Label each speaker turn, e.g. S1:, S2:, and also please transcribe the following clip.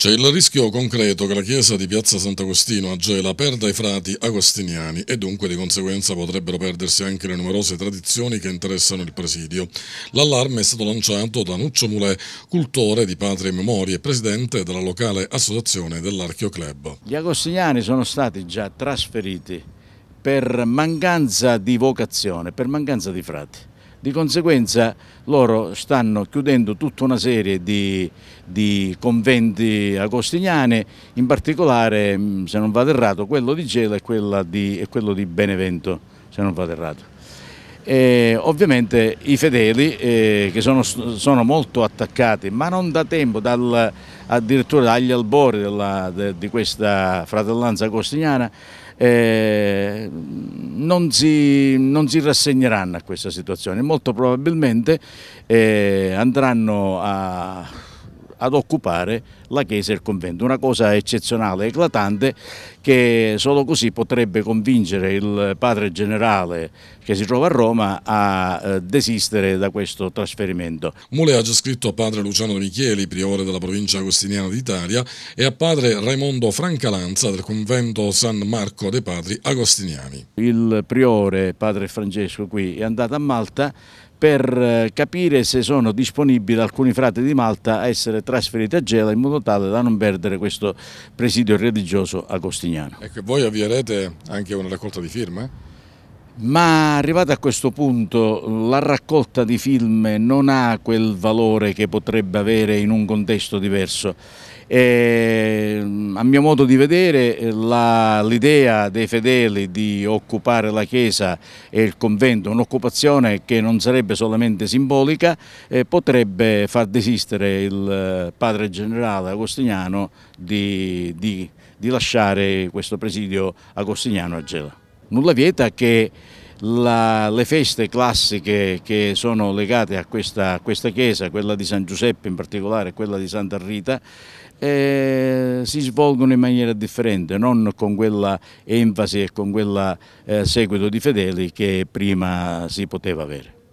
S1: C'è il rischio concreto che la chiesa di piazza Sant'Agostino a Gela perda i frati agostiniani e dunque di conseguenza potrebbero perdersi anche le numerose tradizioni che interessano il presidio. L'allarme è stato lanciato da Nuccio Mulè, cultore di Patria e Memoria e presidente della
S2: locale associazione dell'Archeo Club. Gli agostiniani sono stati già trasferiti per mancanza di vocazione, per mancanza di frati di conseguenza loro stanno chiudendo tutta una serie di, di conventi agostiniani, in particolare, mm, se non vado errato, quello di Gela e, di, e quello di Benevento, se non vado errato. E ovviamente i fedeli eh, che sono, sono, molto attaccati, ma non da tempo, dal, addirittura dagli albori della, de, di questa fratellanza agostiniana, eh, non si, non si, rassegneranno a questa situazione, molto probabilmente eh, andranno a ad occupare la chiesa e il convento. Una cosa eccezionale, eclatante, che solo così potrebbe convincere il padre generale che si trova a Roma a eh, desistere da questo trasferimento.
S1: Mule ha già scritto a padre Luciano Micheli, priore della provincia agostiniana d'Italia, e a padre Raimondo Francalanza del convento San Marco dei Padri Agostiniani.
S2: Il priore, padre Francesco, qui è andato a Malta per eh, capire se sono disponibili alcuni frati di Malta a essere trasferiti a Gela in modo tale da non perdere questo presidio religioso agostiniano.
S1: Ecco, voi avvierete anche una raccolta di firme?
S2: Ma arrivato a questo punto la raccolta di film non ha quel valore che potrebbe avere in un contesto diverso. E, a mio modo di vedere l'idea dei fedeli di occupare la chiesa e il convento, un'occupazione che non sarebbe solamente simbolica, eh, potrebbe far desistere il eh, padre generale agostiniano di, di, di lasciare questo presidio agostiniano a Gela nulla vieta che la, le feste classiche che sono legate a questa, a questa, chiesa, quella di San Giuseppe in particolare, quella di Santa Rita, eh, si svolgono in maniera differente, non con quella enfasi e con quel eh, seguito di fedeli che prima si poteva avere.